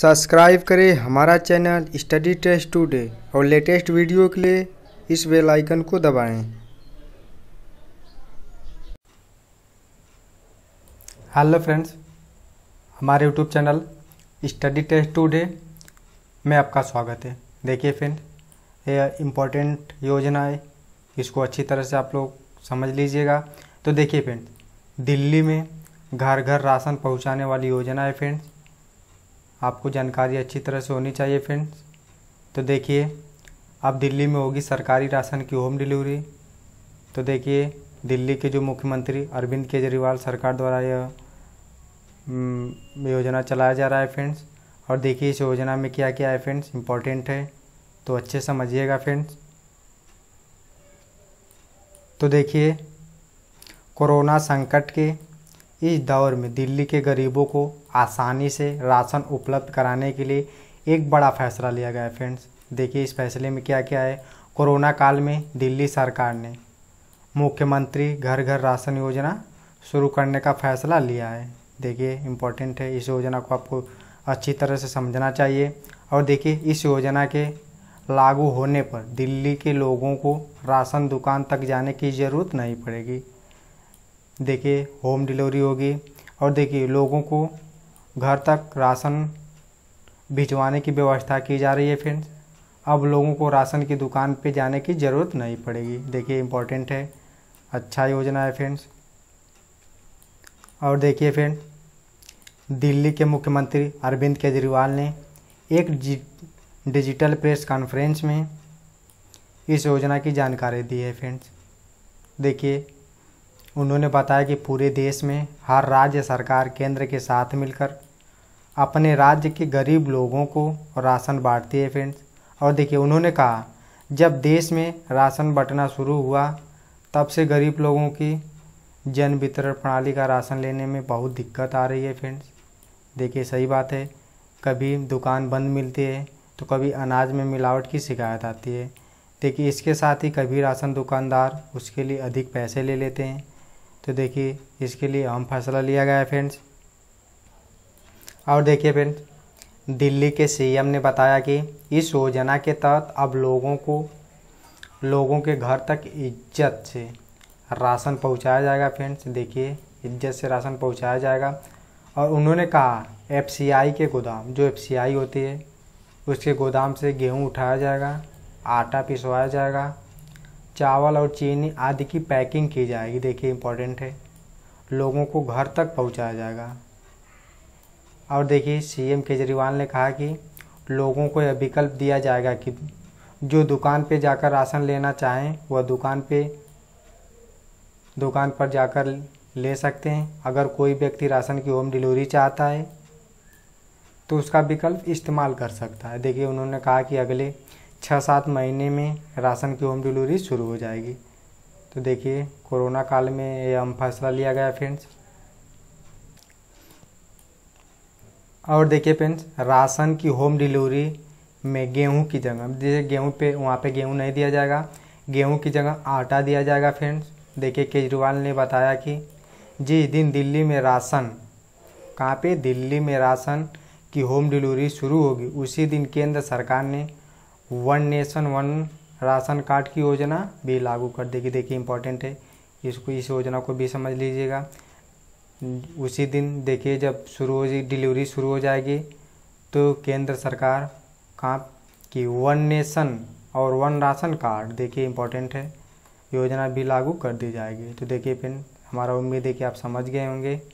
Subscribe करें हमारा channel study test today और लेटेस्ट वीडियो के लिए इस बेल आइकन को दबाएं। हेलो फ्रेंड्स हमारे YouTube channel study test today में आपका स्वागत है देखिए फ्रेंड ये इम्पोर्टेंट योजना है इसको अच्छी तरह से आप लोग समझ लीजिएगा तो देखिए फ्रेंड्स दिल्ली में घर घर राशन पहुंचाने वाली योजना है फ्रेंड्स आपको जानकारी अच्छी तरह से होनी चाहिए फ्रेंड्स तो देखिए अब दिल्ली में होगी सरकारी राशन की होम डिलीवरी तो देखिए दिल्ली के जो मुख्यमंत्री अरविंद केजरीवाल सरकार द्वारा यह हम्म, योजना चलाया जा रहा है फ्रेंड्स और देखिए इस योजना में क्या क्या है फ्रेंड्स इम्पॉर्टेंट है तो अच्छे समझिएगा फ्रेंड्स तो देखिए कोरोना संकट के इस दौर में दिल्ली के गरीबों को आसानी से राशन उपलब्ध कराने के लिए एक बड़ा फैसला लिया गया है फ्रेंड्स देखिए इस फैसले में क्या क्या है कोरोना काल में दिल्ली सरकार ने मुख्यमंत्री घर घर राशन योजना शुरू करने का फैसला लिया है देखिए इम्पोर्टेंट है इस योजना को आपको अच्छी तरह से समझना चाहिए और देखिए इस योजना के लागू होने पर दिल्ली के लोगों को राशन दुकान तक जाने की ज़रूरत नहीं पड़ेगी देखिए होम डिलीवरी होगी और देखिए लोगों को घर तक राशन भिजवाने की व्यवस्था की जा रही है फ्रेंड्स अब लोगों को राशन की दुकान पे जाने की ज़रूरत नहीं पड़ेगी देखिए इम्पोर्टेंट है अच्छा योजना है फ्रेंड्स और देखिए फ्रेंड दिल्ली के मुख्यमंत्री अरविंद केजरीवाल ने एक डिजिटल प्रेस कॉन्फ्रेंस में इस योजना की जानकारी दी है फ्रेंड्स देखिए उन्होंने बताया कि पूरे देश में हर राज्य सरकार केंद्र के साथ मिलकर अपने राज्य के गरीब लोगों को राशन बांटती है फ्रेंड्स और देखिए उन्होंने कहा जब देश में राशन बंटना शुरू हुआ तब से गरीब लोगों की जन वितरण प्रणाली का राशन लेने में बहुत दिक्कत आ रही है फ्रेंड्स देखिए सही बात है कभी दुकान बंद मिलती है तो कभी अनाज में मिलावट की शिकायत आती है देखिए इसके साथ ही कभी राशन दुकानदार उसके लिए अधिक पैसे ले लेते हैं तो देखिए इसके लिए अहम फैसला लिया गया है फ्रेंड्स और देखिए फ्रेंड्स दिल्ली के सीएम ने बताया कि इस योजना के तहत अब लोगों को लोगों के घर तक इज्जत से राशन पहुंचाया जाएगा फ्रेंड्स देखिए इज्जत से राशन पहुंचाया जाएगा और उन्होंने कहा एफ के गोदाम जो एफ होती है उसके गोदाम से गेहूँ उठाया जाएगा आटा पिसवाया जाएगा चावल और चीनी आदि की पैकिंग की जाएगी देखिए इम्पोर्टेंट है लोगों को घर तक पहुंचाया जाएगा और देखिए सीएम केजरीवाल ने कहा कि लोगों को यह विकल्प दिया जाएगा कि जो दुकान पर जाकर राशन लेना चाहें वह दुकान पे दुकान पर जाकर ले सकते हैं अगर कोई व्यक्ति राशन की होम डिलीवरी चाहता है तो उसका विकल्प इस्तेमाल कर सकता है देखिए उन्होंने कहा कि अगले छः सात महीने में राशन की होम डिलीवरी शुरू हो जाएगी तो देखिए कोरोना काल में ये हम फैसला लिया गया फ्रेंड्स और देखिए फ्रेंड्स राशन की होम डिलीवरी में गेहूं की जगह जैसे गेहूं पे वहाँ पे गेहूं नहीं दिया जाएगा गेहूं की जगह आटा दिया जाएगा फ्रेंड्स देखिए केजरीवाल ने बताया कि जिस दिन दिल्ली में राशन कहाँ पे दिल्ली में राशन की होम डिलीवरी शुरू होगी उसी दिन केंद्र सरकार ने one nation one ration card की योजना भी लागू कर देगी देखिए इम्पोर्टेंट है इसको इस योजना को भी समझ लीजिएगा उसी दिन देखिए जब शुरू हो डिलीवरी शुरू हो जाएगी तो केंद्र सरकार कहाँ कि वन नेशन और वन राशन कार्ड देखिए इम्पोर्टेंट है योजना भी लागू कर दी जाएगी तो देखिए फिर हमारा उम्मीद है कि आप समझ गए होंगे